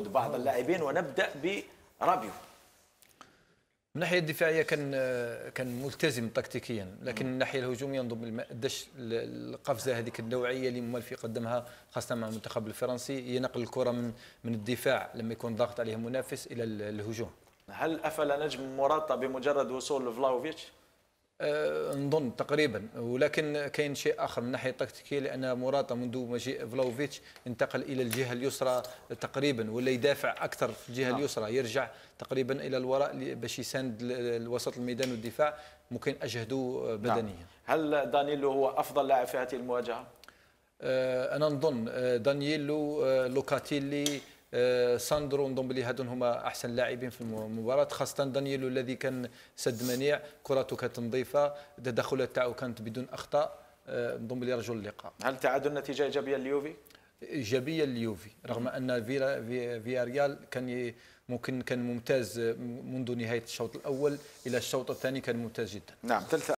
بعض اللاعبين ونبدا برابيو من الناحيه الدفاعيه كان كان ملتزم تكتيكيا لكن من الناحيه الهجوميه نضم ما اداش القفزه هذيك النوعيه اللي ممالفي قدمها خاصه مع المنتخب الفرنسي ينقل الكره من من الدفاع لما يكون ضاغط عليه منافس الى الهجوم هل افل نجم مراتا بمجرد وصول فلاوفيتش آه، نظن تقريبا ولكن كاين شيء اخر من ناحيه التكتيكيه لان مراتا منذ مجيء فلوفيتش انتقل الى الجهه اليسرى تقريبا ولا يدافع اكثر في الجهه نعم. اليسرى يرجع تقريبا الى الوراء باش يساند الوسط الميدان والدفاع ممكن اجهدوا آه، نعم. بدنيا نعم. هل دانيلو هو افضل لاعب في هذه المواجهه؟ آه، انا نظن دانييلو لوكاتيلي آه، ساندرو بلي هذو هما احسن لاعبين في المباراه خاصه دانييلو الذي كان سد منيع كرته كانت نظيفه التدخلات تاعو كانت بدون اخطاء بلي آه، رجل اللقاء هل تعادل النتيجه ايجابيه لليوفي؟ ايجابيه لليوفي رغم ان فيرا فيا ريال كان ممكن كان ممتاز منذ نهايه الشوط الاول الى الشوط الثاني كان ممتاز جدا نعم